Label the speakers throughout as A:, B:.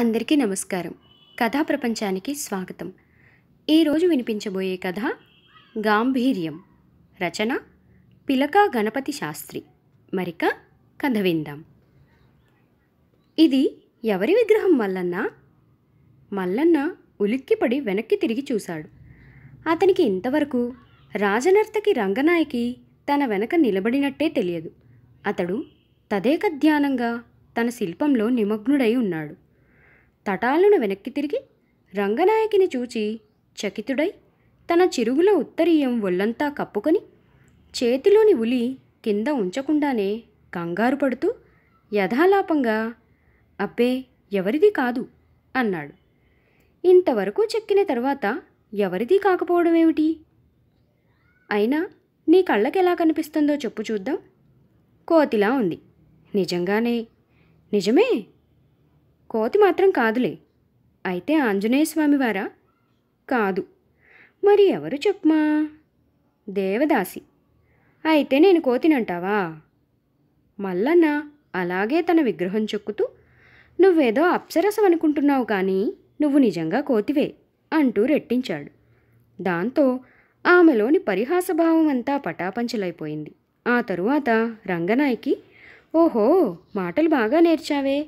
A: అందరికీ నమస్కారం కథా ప్రపంచానికి స్వాగతం ఈరోజు వినిపించబోయే కథ గాంభీర్యం రచన పిలకా గణపతి శాస్త్రి మరిక కథ విందాం ఇది ఎవరి విగ్రహం మల్లన్న మల్లన్న ఉలిక్కిపడి వెనక్కి తిరిగి చూశాడు అతనికి ఇంతవరకు రాజనర్తకి రంగనాయకి తన వెనక నిలబడినట్టే తెలియదు అతడు తదేక ధ్యానంగా తన శిల్పంలో నిమగ్నుడై ఉన్నాడు తటాలను వెనక్కి తిరిగి రంగనాయకిని చూచి చకితుడై తన చిరుగుల ఉత్తరీయం ఒళ్ళంతా కప్పుకొని చేతిలోని ఉలి కింద ఉంచకుండానే కంగారు పడుతూ యథాలాపంగా అబ్బే ఎవరిది కాదు అన్నాడు ఇంతవరకు చెక్కిన తర్వాత ఎవరిది కాకపోవడమేమిటి అయినా నీ కళ్ళకెలా కనిపిస్తుందో చెప్పు చూద్దాం కోతిలా ఉంది నిజంగానే నిజమే కోతి మాత్రం కాదులే అయితే ఆంజనేయ స్వామి వారా కాదు మరి ఎవరు చెప్పమా దేవదాసి అయితే నేను కోతినంటావా మల్లన్న అలాగే తన విగ్రహం చెక్కుతూ నువ్వేదో అప్సరసం అనుకుంటున్నావు కానీ నువ్వు నిజంగా కోతివే అంటూ రెట్టించాడు దాంతో ఆమెలోని పరిహాసభావం అంతా పటాపంచలైపోయింది ఆ తరువాత రంగనాయకి ఓహో మాటలు బాగా నేర్చావే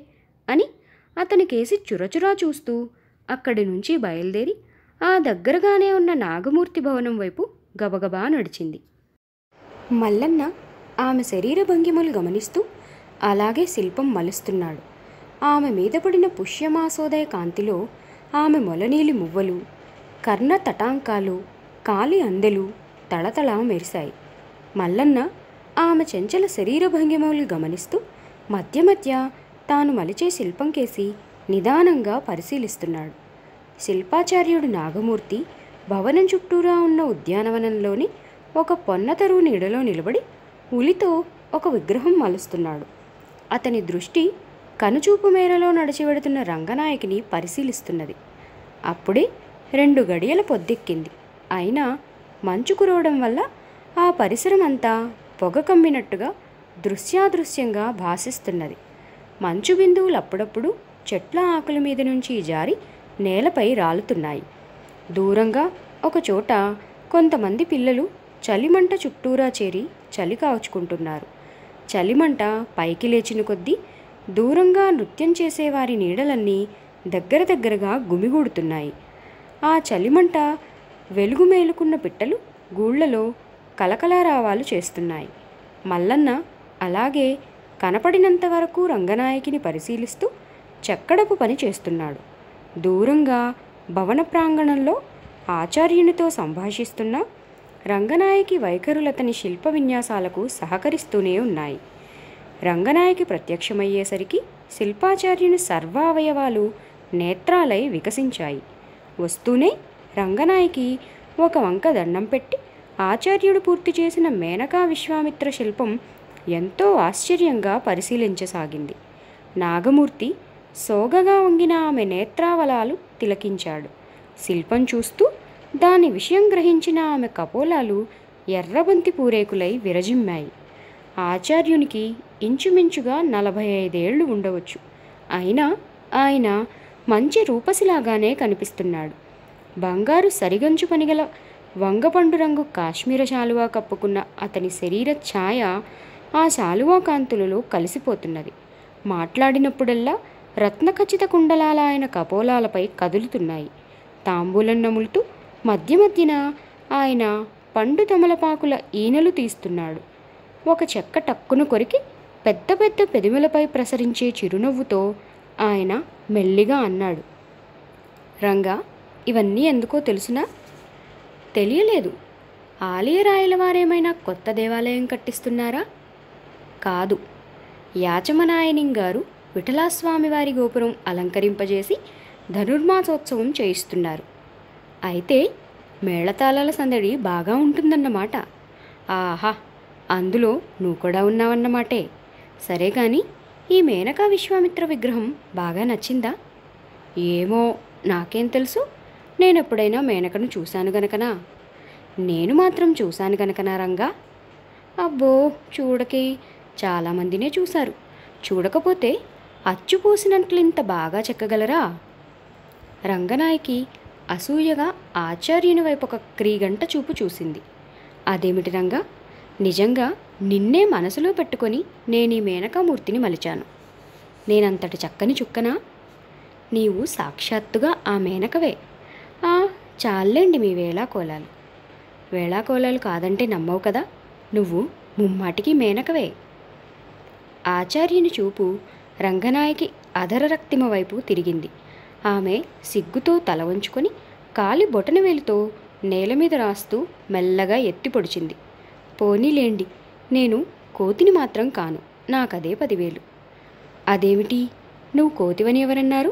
A: అని అతని కేసి చురచురా చూస్తూ అక్కడి నుంచి బయలుదేరి ఆ దగ్గరగానే ఉన్న నాగమూర్తి భవనం వైపు గబగబా నడిచింది మల్లన్న ఆమె శరీర భంగిమలు గమనిస్తూ అలాగే శిల్పం మలుస్తున్నాడు ఆమె మీద పడిన పుష్యమాసోదయ కాంతిలో ఆమె మొలనీలి మువ్వలు కర్ణ తటాంకాలు కాలి అందెలు తళతళ మెరిశాయి మల్లన్న ఆమె చెంచల శరీర భంగిమలు గమనిస్తూ మధ్య మధ్య తాను మలిచే శిల్పం కేసి నిదానంగా పరిశీలిస్తున్నాడు శిల్పాచార్యుడు నాగమూర్తి భవనం చుట్టూరా ఉన్న ఉద్యానవనంలోని ఒక పొన్నతరువు నీడలో నిలబడి ఉలితో ఒక విగ్రహం మలుస్తున్నాడు అతని దృష్టి కనుచూపు మేరలో నడిచివెడుతున్న రంగనాయకిని పరిశీలిస్తున్నది అప్పుడే రెండు గడియల పొద్దెక్కింది అయినా మంచు కురవడం వల్ల ఆ పరిసరమంతా పొగ కమ్మినట్టుగా దృశ్యాదృశ్యంగా భాసిస్తున్నది మంచు బిందువులు అప్పుడప్పుడు చెట్ల ఆకుల మీద నుంచి జారి నేలపై రాలుతున్నాయి దూరంగా ఒక చోట కొంతమంది పిల్లలు చలిమంట చుట్టూరా చేరి చలి కాచుకుంటున్నారు చలిమంట పైకి లేచిన కొద్దీ దూరంగా నృత్యం చేసేవారి నీడలన్నీ దగ్గర దగ్గరగా గుమిగూడుతున్నాయి ఆ చలిమంట వెలుగు మేలుకున్న పిట్టలు గూళ్లలో కలకలారావాలు చేస్తున్నాయి మల్లన్న అలాగే కనపడినంత వరకు రంగనాయకిని పరిశీలిస్తూ చెక్కడపు పని చేస్తున్నాడు దూరంగా భవన ప్రాంగణంలో ఆచార్యునితో సంభాషిస్తున్న రంగనాయకి వైఖరులతని శిల్ప విన్యాసాలకు సహకరిస్తూనే ఉన్నాయి రంగనాయకి ప్రత్యక్షమయ్యేసరికి శిల్పాచార్యుని సర్వావయవాలు నేత్రాలై వికసించాయి వస్తూనే రంగనాయకి ఒక వంక దండం పెట్టి ఆచార్యుడు పూర్తి చేసిన మేనకా విశ్వామిత్ర శిల్పం ఎంతో ఆశ్చర్యంగా పరిశీలించసాగింది నాగమూర్తి సోగగా వంగిన ఆమె నేత్రావలాలు తిలకించాడు శిల్పం చూస్తూ దాని విషయం గ్రహించిన ఆమె కపోలాలు ఎర్రబంతి పూరేకులై విరజిమ్మాయి ఆచార్యునికి ఇంచుమించుగా నలభై ఐదేళ్లు ఉండవచ్చు అయినా ఆయన మంచి రూపసిలాగానే కనిపిస్తున్నాడు బంగారు సరిగంచు పనిగల వంగపండు రంగు కాశ్మీర శాలువా కప్పుకున్న అతని శరీర ఛాయ ఆ శాలువా కాంతులలో కలిసిపోతున్నది మాట్లాడినప్పుడల్లా రత్నఖచిత కుండలాల ఆయన కపోలాలపై కదులుతున్నాయి తాంబూలం నములుతూ మధ్య మధ్యన ఆయన పండు తమలపాకుల ఈనలు తీస్తున్నాడు ఒక చెక్క టక్కును కొరికి పెద్ద పెద్ద పెదిమలపై ప్రసరించే చిరునవ్వుతో ఆయన మెల్లిగా అన్నాడు రంగా ఇవన్నీ ఎందుకో తెలుసునా తెలియలేదు ఆలయరాయల రాయల వారేమైనా కొత్త దేవాలయం కట్టిస్తున్నారా కాదు యాచమనాయనిం గారు విఠలాస్వామివారి గోపురం అలంకరింపజేసి ధనుర్మాసోత్సవం చేయిస్తున్నారు అయితే మేళతాళాల సందడి బాగా ఉంటుందన్నమాట ఆహా అందులో నువ్వు కూడా ఉన్నావన్నమాటే సరే కానీ ఈ మేనకా విశ్వామిత్ర విగ్రహం బాగా నచ్చిందా ఏమో నాకేం తెలుసు నేను ఎప్పుడైనా మేనకను చూశాను గనకనా నేను మాత్రం చూశాను గనకనా రంగా అబ్బో చూడకి చాలామందినే చూశారు చూడకపోతే అచ్చుపూసినట్లు ఇంత బాగా చెక్కగలరా రంగనాయకి అసూయగా ఆచార్యుని వైపు ఒక క్రీగంట చూపు చూసింది అదేమిటి రంగా నిజంగా నిన్నే మనసులో పెట్టుకొని నేను ఈ మేనకామూర్తిని మలిచాను నేనంతటి చక్కని చుక్కనా నీవు సాక్షాత్తుగా ఆ మేనకవే ఆ చాలండి మీ వేళాకోలాలు వేళాకోలాలు కాదంటే నమ్మవు కదా నువ్వు ముమ్మాటికి మేనకవే ఆచార్యుని చూపు రంగనాయకి అధరరక్తిమ వైపు తిరిగింది ఆమె సిగ్గుతో తల వంచుకొని కాలి బొటనవేలుతో నేల మీద రాస్తూ మెల్లగా ఎత్తి పొడిచింది పోనీలేండి నేను కోతిని మాత్రం కాను నాకదే పదివేలు అదేమిటి నువ్వు కోతివని ఎవరన్నారు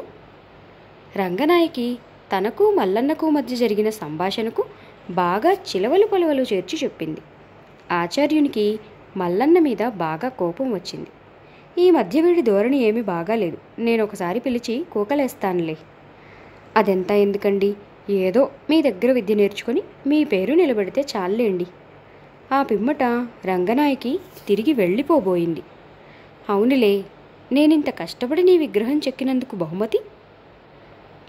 A: రంగనాయకి తనకు మల్లన్నకు మధ్య జరిగిన సంభాషణకు బాగా చిలవలు పలవలు చేర్చి చెప్పింది ఆచార్యునికి మల్లన్న మీద బాగా కోపం వచ్చింది ఈ మధ్య వీడి ధోరణి ఏమీ బాగాలేదు నేను ఒకసారి పిలిచి కూకలేస్తానులే అదెంతా ఎందుకండి ఏదో మీ దగ్గర విద్య నేర్చుకుని మీ పేరు నిలబెడితే చాలులేండి ఆ పిమ్మట రంగనాయకి తిరిగి వెళ్ళిపోబోయింది అవునులే నేనింత కష్టపడి నీ విగ్రహం చెక్కినందుకు బహుమతి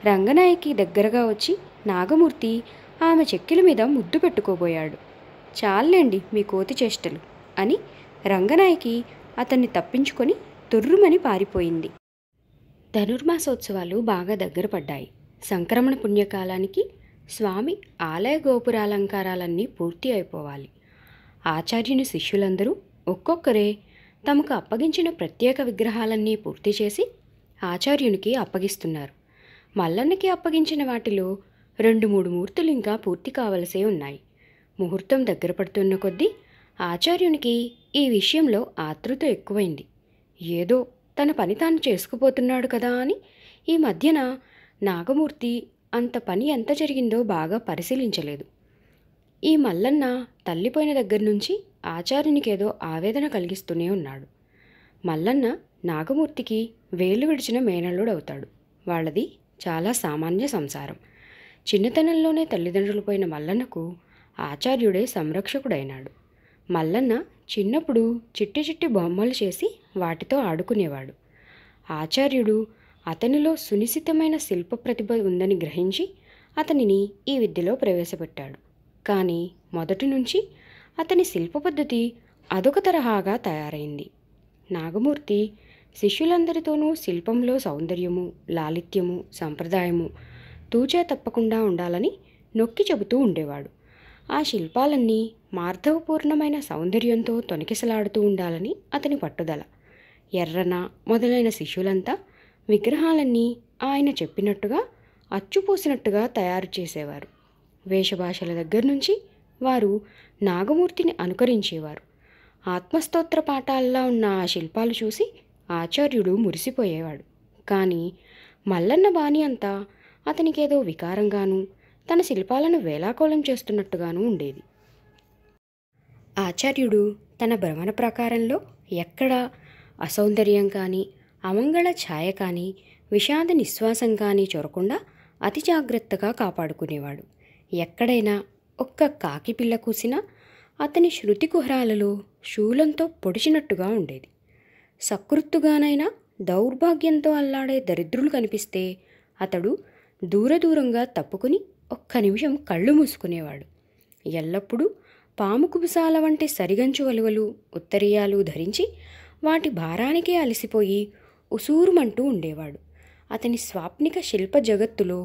A: రంగనాయకి దగ్గరగా వచ్చి నాగమూర్తి ఆమె చెక్కిల మీద ముద్దు పెట్టుకోబోయాడు చాలండి మీ కోతి చేష్టలు అని రంగనాయకి అతన్ని తప్పించుకొని తుర్రుమని పారిపోయింది ధనుర్మాసోత్సవాలు బాగా దగ్గర పడ్డాయి సంక్రమణ పుణ్యకాలానికి స్వామి ఆలయ గోపురాలంకారాలన్నీ పూర్తి అయిపోవాలి ఆచార్యుని శిష్యులందరూ ఒక్కొక్కరే తమకు అప్పగించిన ప్రత్యేక విగ్రహాలన్నీ పూర్తి చేసి ఆచార్యునికి అప్పగిస్తున్నారు మల్లన్నకి అప్పగించిన వాటిలో రెండు మూడు మూర్తులు ఇంకా పూర్తి కావలసే ఉన్నాయి ముహూర్తం దగ్గర పడుతున్న కొద్దీ ఆచార్యునికి ఈ విషయంలో ఆతృత ఎక్కువైంది ఏదో తన పని తాను చేసుకుపోతున్నాడు కదా అని ఈ మధ్యన నాగమూర్తి అంత పని ఎంత జరిగిందో బాగా పరిశీలించలేదు ఈ మల్లన్న తల్లిపోయిన దగ్గర నుంచి ఆచార్యునికేదో ఆవేదన కలిగిస్తూనే ఉన్నాడు మల్లన్న నాగమూర్తికి వేలు విడిచిన మేనల్లుడవుతాడు వాళ్ళది చాలా సామాన్య సంసారం చిన్నతనంలోనే తల్లిదండ్రులు పోయిన మల్లన్నకు ఆచార్యుడే సంరక్షకుడైనాడు మల్లన్న చిన్నప్పుడు చిట్టి చిట్టి బొమ్మలు చేసి వాటితో ఆడుకునేవాడు ఆచార్యుడు అతనిలో సునిశితమైన శిల్ప ప్రతిభ ఉందని గ్రహించి అతనిని ఈ విద్యలో ప్రవేశపెట్టాడు కానీ మొదటి నుంచి అతని శిల్ప పద్ధతి అదొక తరహాగా తయారైంది నాగమూర్తి శిష్యులందరితోనూ శిల్పంలో సౌందర్యము లాలిత్యము సంప్రదాయము తూచా తప్పకుండా ఉండాలని నొక్కి చెబుతూ ఉండేవాడు ఆ శిల్పాలన్నీ మార్ధవపూర్ణమైన సౌందర్యంతో తొణికిసలాడుతూ ఉండాలని అతని పట్టుదల ఎర్రన మొదలైన శిష్యులంతా విగ్రహాలన్నీ ఆయన చెప్పినట్టుగా అచ్చుపోసినట్టుగా తయారు చేసేవారు వేషభాషల దగ్గర నుంచి వారు నాగమూర్తిని అనుకరించేవారు ఆత్మస్తోత్ర పాఠాల్లో ఉన్న ఆ శిల్పాలు చూసి ఆచార్యుడు మురిసిపోయేవాడు కానీ మల్లన్న బాణి అంతా అతనికేదో వికారంగాను తన శిల్పాలను వేలాకోలం చేస్తున్నట్టుగాను ఉండేది ఆచార్యుడు తన భ్రమణ ప్రకారంలో ఎక్కడా అసౌందర్యం కానీ అమంగళ ఛాయ కానీ విషాద నిశ్వాసం కానీ చొరకుండా అతి జాగ్రత్తగా కాపాడుకునేవాడు ఎక్కడైనా ఒక్క కాకి పిల్ల కూసినా అతని శృతి కుహరాలలో శూలంతో పొడిచినట్టుగా ఉండేది సకృత్తుగానైనా దౌర్భాగ్యంతో అల్లాడే దరిద్రులు కనిపిస్తే అతడు దూరదూరంగా తప్పుకుని ఒక్క నిమిషం కళ్ళు మూసుకునేవాడు ఎల్లప్పుడూ పాము కుబుసాల వంటి సరిగంచు వలువలు ఉత్తరీయాలు ధరించి వాటి భారానికే అలసిపోయి ఉసూరుమంటూ ఉండేవాడు అతని స్వాప్నిక శిల్ప జగత్తులో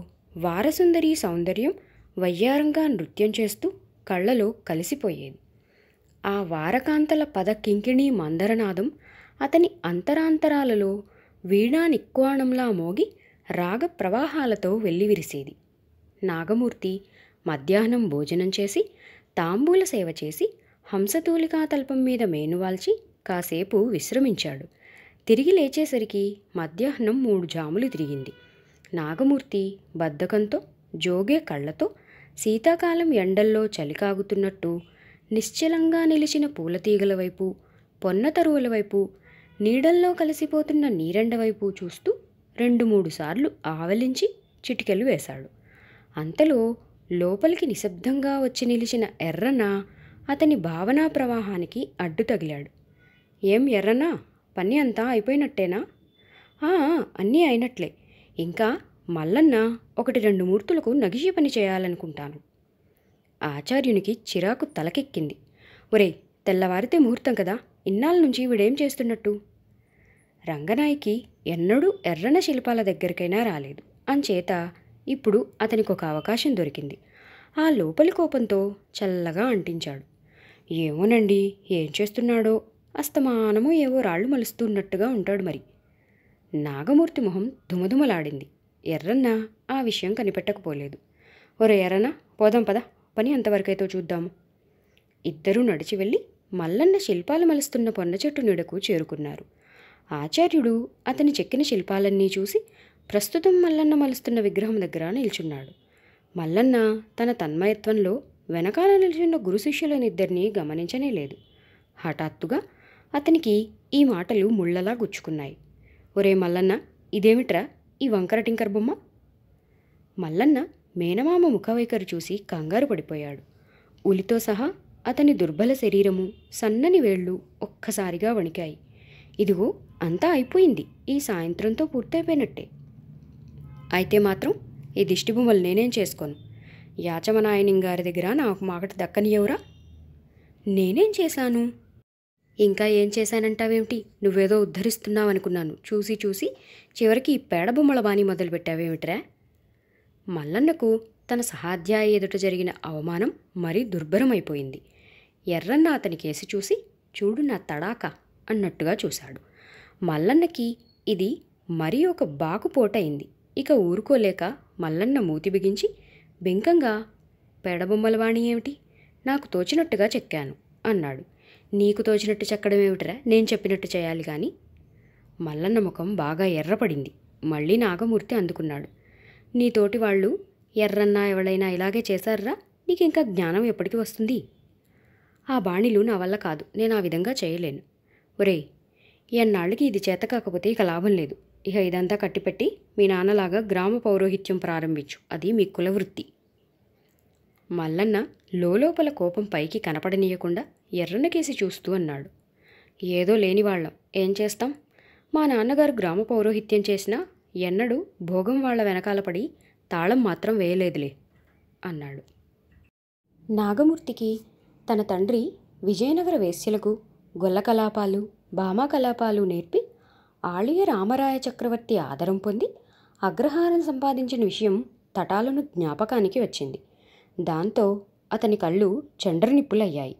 A: వారసుందరి సౌందర్యం వయ్యారంగా నృత్యం చేస్తూ కళ్ళలో కలిసిపోయేది ఆ వారకాంతల పద కింకిణి మందరనాదం అతని అంతరాంతరాలలో వీణా నిక్వాణంలా మోగి రాగ ప్రవాహాలతో వెల్లివిరిసేది నాగమూర్తి మధ్యాహ్నం భోజనం చేసి తాంబూల సేవ చేసి హంసతూలికా తల్పం మీద మేనువాల్చి కాసేపు విశ్రమించాడు తిరిగి లేచేసరికి మధ్యాహ్నం మూడు జాములు తిరిగింది నాగమూర్తి బద్ధకంతో జోగే కళ్ళతో శీతాకాలం ఎండల్లో చలికాగుతున్నట్టు నిశ్చలంగా నిలిచిన పూలతీగల వైపు పొన్నతరువుల వైపు నీడల్లో కలిసిపోతున్న నీరెండ వైపు చూస్తూ రెండు మూడు సార్లు ఆవలించి చిటికెలు వేశాడు అంతలో లోపలికి నిశ్శబ్దంగా వచ్చి నిలిచిన ఎర్రన అతని భావనా ప్రవాహానికి అడ్డు తగిలాడు ఏం ఎర్రనా పని అంతా అయిపోయినట్టేనా అన్నీ అయినట్లే ఇంకా మల్లన్న ఒకటి రెండు మూర్తులకు నగిషి పని చేయాలనుకుంటాను ఆచార్యునికి చిరాకు తలకెక్కింది ఒరే తెల్లవారితే ముహూర్తం కదా ఇన్నాళ్ళ నుంచి వీడేం చేస్తున్నట్టు రంగనాయికి ఎన్నడూ ఎర్రన శిల్పాల దగ్గరికైనా రాలేదు అంచేత ఇప్పుడు అతనికి ఒక అవకాశం దొరికింది ఆ లోపలి కోపంతో చల్లగా అంటించాడు ఏమోనండి ఏం చేస్తున్నాడో అస్తమానము ఏవో రాళ్ళు మలుస్తున్నట్టుగా ఉంటాడు మరి నాగమూర్తి మొహం దుమదుమలాడింది ఎర్రన్న ఆ విషయం కనిపెట్టకపోలేదు ఒరే ఎర్రన్న పోదాం పద పని అంతవరకైతే చూద్దాము ఇద్దరూ నడిచి వెళ్ళి మల్లన్న శిల్పాలు మలుస్తున్న పొన్న చెట్టు నీడకు చేరుకున్నారు ఆచార్యుడు అతని చెక్కిన శిల్పాలన్నీ చూసి ప్రస్తుతం మల్లన్న మలుస్తున్న విగ్రహం దగ్గర నిల్చున్నాడు మల్లన్న తన తన్మయత్వంలో వెనకాల నిల్చున్న గురు శిష్యులనిద్దరినీ గమనించనే లేదు హఠాత్తుగా అతనికి ఈ మాటలు ముళ్ళలా గుచ్చుకున్నాయి ఒరే మల్లన్న ఇదేమిట్రా ఈ వంకర టింకర్ బొమ్మ మల్లన్న మేనమామ ముఖవైఖరి చూసి కంగారు పడిపోయాడు ఉలితో సహా అతని దుర్బల శరీరము సన్నని వేళ్ళు ఒక్కసారిగా వణికాయి ఇదిగో అంతా అయిపోయింది ఈ సాయంత్రంతో పూర్తయిపోయినట్టే అయితే మాత్రం ఈ దిష్టిబొమ్మలు నేనేం చేసుకోను యాచమనాయని గారి దగ్గర నాకు మాకటి ఎవరా నేనేం చేశాను ఇంకా ఏం చేశానంటావేమిటి నువ్వేదో ఉద్ధరిస్తున్నావు అనుకున్నాను చూసి చూసి చివరికి ఈ పేడబొమ్మల బాణి మొదలుపెట్టావేమిట్రా మల్లన్నకు తన సహాధ్యాయ ఎదుట జరిగిన అవమానం మరీ దుర్భరమైపోయింది ఎర్రన్న అతని కేసి చూసి చూడు నా తడాక అన్నట్టుగా చూశాడు మల్లన్నకి ఇది మరీ ఒక బాకుపోటైంది ఇక ఊరుకోలేక మల్లన్న మూతి బిగించి బెంకంగా పేడబొమ్మలవాణి ఏమిటి నాకు తోచినట్టుగా చెక్కాను అన్నాడు నీకు తోచినట్టు చెక్కడం ఏమిటిరా నేను చెప్పినట్టు చేయాలి కానీ మల్లన్న ముఖం బాగా ఎర్రపడింది మళ్ళీ నాగమూర్తి అందుకున్నాడు నీ తోటి వాళ్ళు ఎర్రన్నా ఎవడైనా ఇలాగే చేశారా నీకు ఇంకా జ్ఞానం ఎప్పటికి వస్తుంది ఆ బాణిలు నా వల్ల కాదు నేను ఆ విధంగా చేయలేను ఒరే ఎన్నాళ్ళకి ఇది చేత కాకపోతే ఇక లాభం లేదు ఇక ఇదంతా కట్టిపెట్టి మీ నాన్నలాగా గ్రామ పౌరోహిత్యం ప్రారంభించు అది మీ కులవృత్తి మల్లన్న లోపల కోపం పైకి కనపడనీయకుండా ఎర్రనకేసి చూస్తూ అన్నాడు ఏదో లేనివాళ్ళం ఏం చేస్తాం మా నాన్నగారు గ్రామ పౌరోహిత్యం చేసినా ఎన్నడూ భోగం వాళ్ల వెనకాల పడి తాళం మాత్రం వేయలేదులే అన్నాడు నాగమూర్తికి తన తండ్రి విజయనగర వేశ్యలకు గొల్ల కలాపాలు భామా కలాపాలు నేర్పి ఆళీయ రామరాయ చక్రవర్తి ఆదరం పొంది అగ్రహారం సంపాదించిన విషయం తటాలను జ్ఞాపకానికి వచ్చింది దాంతో అతని కళ్ళు చండ్రనిప్పులయ్యాయి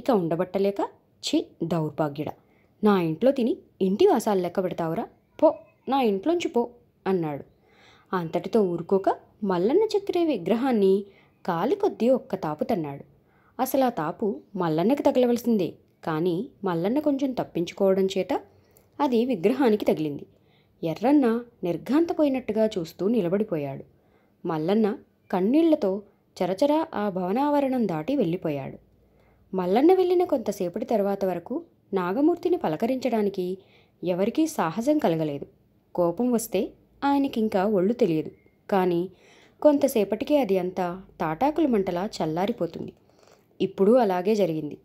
A: ఇక ఉండబట్టలేక ఛీ దౌర్భాగ్యుడ నా ఇంట్లో తిని ఇంటి వాసాలు లెక్క పెడతావురా పో నా ఇంట్లోంచి పో అన్నాడు అంతటితో ఊరుకోక మల్లన్న చక్రే విగ్రహాన్ని కాలి కొద్దీ ఒక్క తాపు తన్నాడు అసలు ఆ తాపు మల్లన్నకి తగలవలసిందే కానీ మల్లన్న కొంచెం తప్పించుకోవడం చేత అది విగ్రహానికి తగిలింది ఎర్రన్న నిర్ఘాంతపోయినట్టుగా చూస్తూ నిలబడిపోయాడు మల్లన్న కన్నీళ్లతో చరచరా ఆ భవనావరణం దాటి వెళ్ళిపోయాడు మల్లన్న వెళ్ళిన కొంతసేపటి తర్వాత వరకు నాగమూర్తిని పలకరించడానికి ఎవరికీ సాహసం కలగలేదు కోపం వస్తే ఆయనకింకా ఒళ్ళు తెలియదు కానీ కొంతసేపటికే అది అంతా తాటాకుల మంటలా చల్లారిపోతుంది ఇప్పుడు అలాగే జరిగింది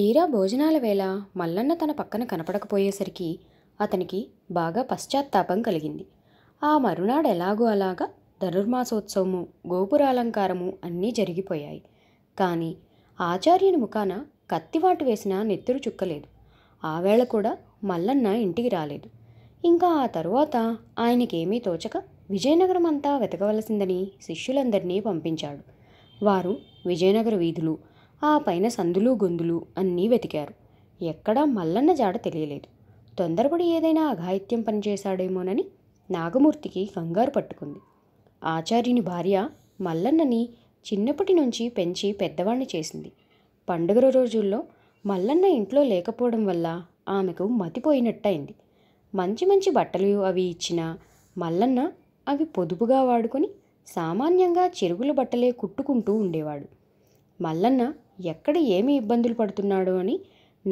A: తీరా భోజనాల వేళ మల్లన్న తన పక్కన కనపడకపోయేసరికి అతనికి బాగా పశ్చాత్తాపం కలిగింది ఆ మరునాడు ఎలాగో అలాగా ధనుర్మాసోత్సవము గోపురాలంకారము అన్నీ జరిగిపోయాయి కానీ ఆచార్యుని ముఖాన కత్తివాటు వేసిన నెత్తురు చుక్కలేదు ఆవేళ కూడా మల్లన్న ఇంటికి రాలేదు ఇంకా ఆ తరువాత ఆయనకేమీ తోచక విజయనగరం అంతా వెతకవలసిందని శిష్యులందరినీ పంపించాడు వారు విజయనగర వీధులు ఆ పైన సందులు గొందులు అన్నీ వెతికారు ఎక్కడా మల్లన్న జాడ తెలియలేదు తొందరపడి ఏదైనా అఘాయిత్యం పనిచేశాడేమోనని నాగమూర్తికి కంగారు పట్టుకుంది ఆచార్యుని భార్య మల్లన్నని చిన్నప్పటి నుంచి పెంచి పెద్దవాణ్ణి చేసింది పండుగల రోజుల్లో మల్లన్న ఇంట్లో లేకపోవడం వల్ల ఆమెకు మతిపోయినట్టయింది మంచి మంచి బట్టలు అవి ఇచ్చిన మల్లన్న అవి పొదుపుగా వాడుకొని సామాన్యంగా చెరుగుల బట్టలే కుట్టుకుంటూ ఉండేవాడు మల్లన్న ఎక్కడ ఏమి ఇబ్బందులు పడుతున్నాడు అని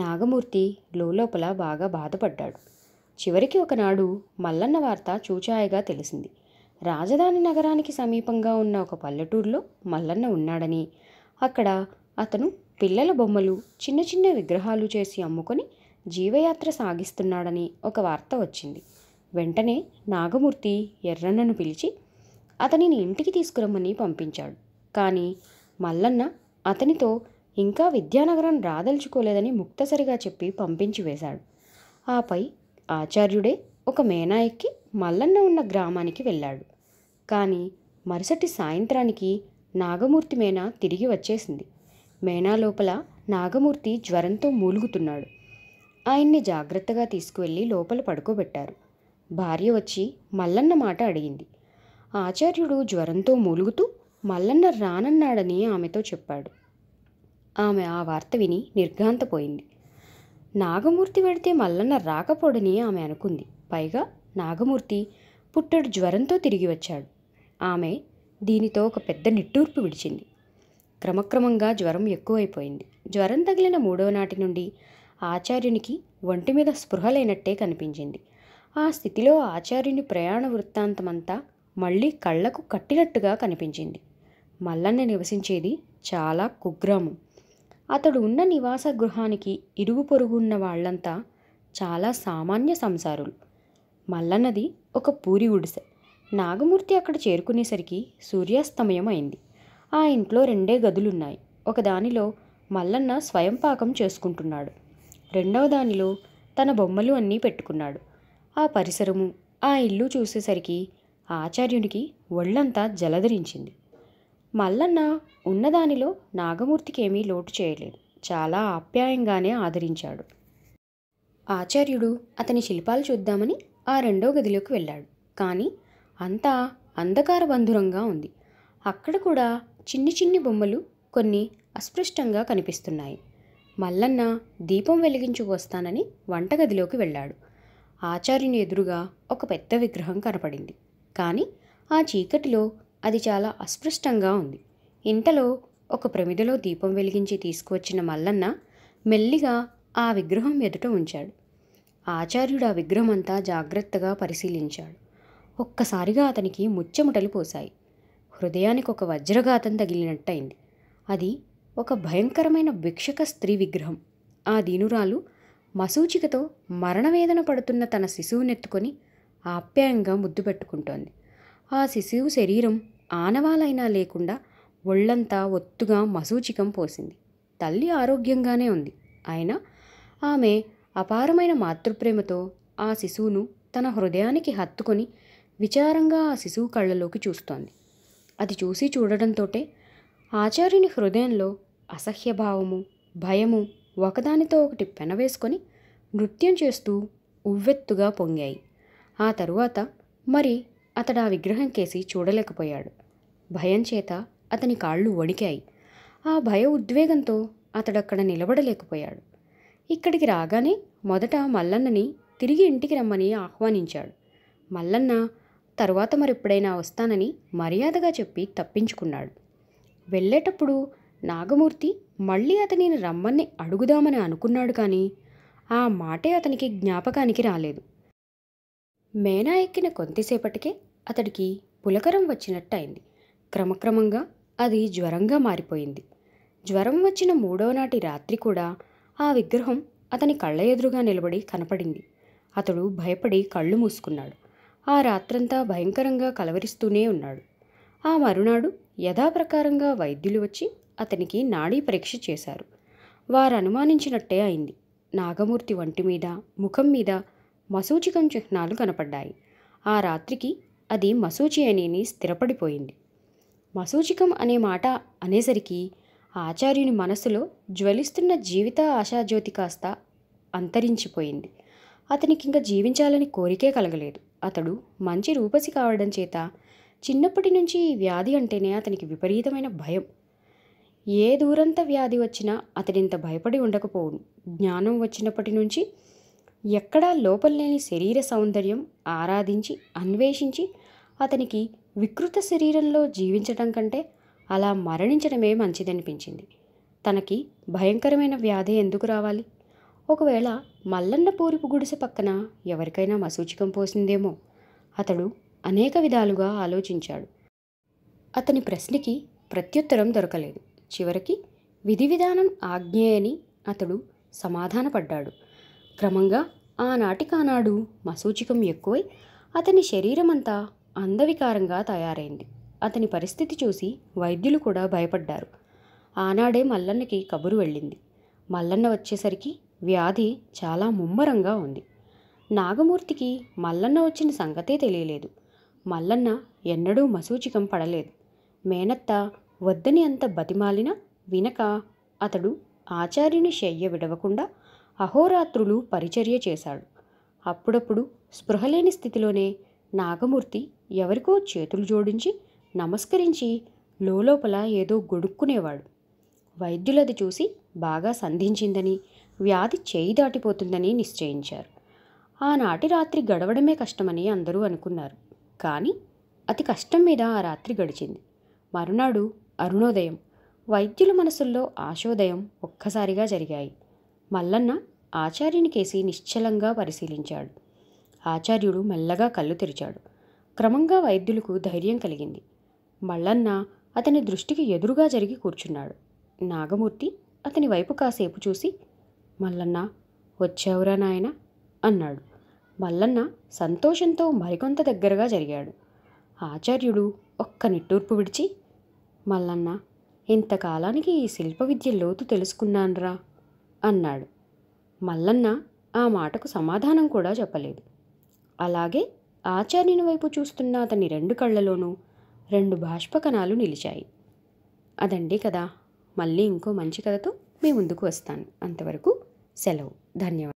A: నాగమూర్తి లోపల బాగా బాధపడ్డాడు చివరికి ఒకనాడు మల్లన్న వార్త చూచాయగా తెలిసింది రాజధాని నగరానికి సమీపంగా ఉన్న ఒక పల్లెటూరులో మల్లన్న ఉన్నాడని అక్కడ అతను పిల్లల బొమ్మలు చిన్న చిన్న విగ్రహాలు చేసి అమ్ముకొని జీవయాత్ర సాగిస్తున్నాడని ఒక వార్త వచ్చింది వెంటనే నాగమూర్తి ఎర్రన్నను పిలిచి అతనిని ఇంటికి తీసుకురమ్మని పంపించాడు కానీ మల్లన్న అతనితో ఇంకా విద్యానగరం రాదలుచుకోలేదని ముక్తసరిగా చెప్పి పంపించి వేశాడు ఆపై ఆచార్యుడే ఒక మేనాయక్కి మల్లన్న ఉన్న గ్రామానికి వెళ్ళాడు కానీ మరుసటి సాయంత్రానికి నాగమూర్తి మేనా తిరిగి వచ్చేసింది మేనా లోపల నాగమూర్తి జ్వరంతో మూలుగుతున్నాడు ఆయన్ని జాగ్రత్తగా తీసుకువెళ్ళి లోపల పడుకోబెట్టారు భార్య వచ్చి మల్లన్న మాట అడిగింది ఆచార్యుడు జ్వరంతో మూలుగుతూ మల్లన్న రానన్నాడని ఆమెతో చెప్పాడు ఆమె ఆ వార్త విని నిర్ఘాంతపోయింది నాగమూర్తి పెడితే మల్లన్న రాకపోడని ఆమె అనుకుంది పైగా నాగమూర్తి పుట్టడు జ్వరంతో తిరిగి వచ్చాడు ఆమె దీనితో ఒక పెద్ద నిట్టూర్పు విడిచింది క్రమక్రమంగా జ్వరం ఎక్కువైపోయింది జ్వరం తగిలిన మూడో నాటి నుండి ఆచార్యునికి ఒంటి మీద స్పృహ లేనట్టే కనిపించింది ఆ స్థితిలో ఆచార్యుని ప్రయాణ వృత్తాంతమంతా మళ్ళీ కళ్లకు కట్టినట్టుగా కనిపించింది మల్లన్న నివసించేది చాలా కుగ్రామం అతడు ఉన్న నివాస గృహానికి ఇరుగు పొరుగున్న వాళ్ళంతా చాలా సామాన్య సంసారులు మల్లన్నది ఒక పూరి గుడిసె నాగమూర్తి అక్కడ చేరుకునేసరికి సూర్యాస్తమయం అయింది ఆ ఇంట్లో రెండే గదులున్నాయి ఒకదానిలో మల్లన్న స్వయం పాకం చేసుకుంటున్నాడు రెండవ దానిలో తన బొమ్మలు అన్నీ పెట్టుకున్నాడు ఆ పరిసరము ఆ ఇల్లు చూసేసరికి ఆచార్యునికి ఒళ్ళంతా జలధరించింది మల్లన్న ఉన్నదానిలో నాగమూర్తికేమీ లోటు చేయలేదు చాలా ఆప్యాయంగానే ఆదరించాడు ఆచార్యుడు అతని శిల్పాలు చూద్దామని ఆ రెండో గదిలోకి వెళ్ళాడు కానీ అంతా అంధకార బంధురంగా ఉంది అక్కడ కూడా చిన్ని చిన్ని బొమ్మలు కొన్ని అస్పృష్టంగా కనిపిస్తున్నాయి మల్లన్న దీపం వెలిగించి వస్తానని వంటగదిలోకి వెళ్ళాడు ఆచార్యుని ఎదురుగా ఒక పెద్ద విగ్రహం కనపడింది కానీ ఆ చీకటిలో అది చాలా అస్పృష్టంగా ఉంది ఇంతలో ఒక ప్రమిదలో దీపం వెలిగించి తీసుకువచ్చిన మల్లన్న మెల్లిగా ఆ విగ్రహం ఎదుట ఉంచాడు ఆచార్యుడు ఆ విగ్రహం అంతా జాగ్రత్తగా పరిశీలించాడు ఒక్కసారిగా అతనికి ముచ్చెముటలు పోశాయి హృదయానికి ఒక వజ్రఘాతం తగిలినట్టయింది అది ఒక భయంకరమైన భిక్షక స్త్రీ విగ్రహం ఆ దీనురాలు మసూచికతో మరణవేదన పడుతున్న తన శిశువునెత్తుకొని ఆప్యాయంగా ముద్దు పెట్టుకుంటోంది ఆ శిశువు శరీరం ఆనవాలైనా లేకుండా ఒళ్ళంతా ఒత్తుగా మసూచికం పోసింది తల్లి ఆరోగ్యంగానే ఉంది అయినా ఆమె అపారమైన మాతృప్రేమతో ఆ శిశువును తన హృదయానికి హత్తుకొని విచారంగా ఆ శిశువు కళ్ళలోకి చూస్తోంది అది చూసి చూడడంతోటే ఆచార్యుని హృదయంలో అసహ్యభావము భయము ఒకదానితో ఒకటి పెనవేసుకొని నృత్యం చేస్తూ ఉవ్వెత్తుగా పొంగాయి ఆ తరువాత మరి అతడు ఆ విగ్రహం కేసి చూడలేకపోయాడు భయం చేత అతని కాళ్ళు వణికాయి ఆ భయ ఉద్వేగంతో అతడక్కడ నిలబడలేకపోయాడు ఇక్కడికి రాగానే మొదట మల్లన్నని తిరిగి ఇంటికి రమ్మని ఆహ్వానించాడు మల్లన్న తరువాత మరెప్పుడైనా వస్తానని మర్యాదగా చెప్పి తప్పించుకున్నాడు వెళ్ళేటప్పుడు నాగమూర్తి మళ్ళీ అతనిని రమ్మని అడుగుదామని అనుకున్నాడు కానీ ఆ మాటే అతనికి జ్ఞాపకానికి రాలేదు మేనా ఎక్కిన కొంతసేపటికే అతడికి పులకరం వచ్చినట్టయింది క్రమక్రమంగా అది జ్వరంగా మారిపోయింది జ్వరం వచ్చిన మూడో నాటి రాత్రి కూడా ఆ విగ్రహం అతని కళ్ళ ఎదురుగా నిలబడి కనపడింది అతడు భయపడి కళ్ళు మూసుకున్నాడు ఆ రాత్రంతా భయంకరంగా కలవరిస్తూనే ఉన్నాడు ఆ మరునాడు యథాప్రకారంగా వైద్యులు వచ్చి అతనికి నాడీ పరీక్ష చేశారు వారు అనుమానించినట్టే అయింది నాగమూర్తి వంటి మీద ముఖం మీద మసూచికం చిహ్నాలు కనపడ్డాయి ఆ రాత్రికి అది మసూచి అనేని స్థిరపడిపోయింది మసూచికం అనే మాట అనేసరికి ఆచార్యుని మనసులో జ్వలిస్తున్న జీవిత ఆశాజ్యోతి కాస్త అంతరించిపోయింది అతనికి ఇంకా జీవించాలని కోరికే కలగలేదు అతడు మంచి రూపసి కావడం చేత చిన్నప్పటి నుంచి ఈ వ్యాధి అంటేనే అతనికి విపరీతమైన భయం ఏ దూరంత వ్యాధి వచ్చినా అతడింత భయపడి ఉండకపోవును జ్ఞానం వచ్చినప్పటి నుంచి ఎక్కడా లోపల లేని శరీర సౌందర్యం ఆరాధించి అన్వేషించి అతనికి వికృత శరీరంలో జీవించటం కంటే అలా మరణించడమే మంచిదనిపించింది తనకి భయంకరమైన వ్యాధి ఎందుకు రావాలి ఒకవేళ మల్లన్న పూరిపు గుడిసె పక్కన ఎవరికైనా మసూచికం పోసిందేమో అతడు అనేక విధాలుగా ఆలోచించాడు అతని ప్రశ్నకి ప్రత్యుత్తరం దొరకలేదు చివరికి విధి విధానం ఆజ్ఞేయని అతడు సమాధానపడ్డాడు క్రమంగా ఆనాటికానాడు మసూచికం ఎక్కువై అతని శరీరమంతా అందవికారంగా తయారైంది అతని పరిస్థితి చూసి వైద్యులు కూడా భయపడ్డారు ఆనాడే మల్లన్నకి కబురు వెళ్ళింది మల్లన్న వచ్చేసరికి వ్యాధి చాలా ముమ్మరంగా ఉంది నాగమూర్తికి మల్లన్న వచ్చిన సంగతే తెలియలేదు మల్లన్న ఎన్నడూ మసూచికం పడలేదు మేనత్త వద్దని అంత బతిమాలిన వినక అతడు ఆచార్యుని శయ్య విడవకుండా అహోరాత్రులు పరిచర్య చేశాడు అప్పుడప్పుడు స్పృహలేని స్థితిలోనే నాగమూర్తి ఎవరికో చేతులు జోడించి నమస్కరించి లోపల ఏదో గొడుక్కునేవాడు వైద్యులది చూసి బాగా సంధించిందని వ్యాధి చేయి దాటిపోతుందని నిశ్చయించారు ఆనాటి రాత్రి గడవడమే కష్టమని అందరూ అనుకున్నారు కానీ అతి కష్టం మీద ఆ రాత్రి గడిచింది మరునాడు అరుణోదయం వైద్యుల మనసుల్లో ఆశోదయం ఒక్కసారిగా జరిగాయి మల్లన్న ఆచార్యుని కేసి నిశ్చలంగా పరిశీలించాడు ఆచార్యుడు మెల్లగా కళ్ళు తెరిచాడు క్రమంగా వైద్యులకు ధైర్యం కలిగింది మల్లన్న అతని దృష్టికి ఎదురుగా జరిగి కూర్చున్నాడు నాగమూర్తి అతని వైపు కాసేపు చూసి మల్లన్న వచ్చావురా నాయన అన్నాడు మల్లన్న సంతోషంతో మరికొంత దగ్గరగా జరిగాడు ఆచార్యుడు ఒక్క నిట్టూర్పు విడిచి మల్లన్న ఇంతకాలానికి ఈ శిల్ప విద్య లోతు తెలుసుకున్నాన్రా అన్నాడు మల్లన్న ఆ మాటకు సమాధానం కూడా చెప్పలేదు అలాగే ఆచార్యుని వైపు చూస్తున్న అతని రెండు కళ్ళలోనూ రెండు బాష్పకణాలు నిలిచాయి అదండి కదా మళ్ళీ ఇంకో మంచి కథతో మీ ముందుకు వస్తాను అంతవరకు సెలవు ధన్యవాదాలు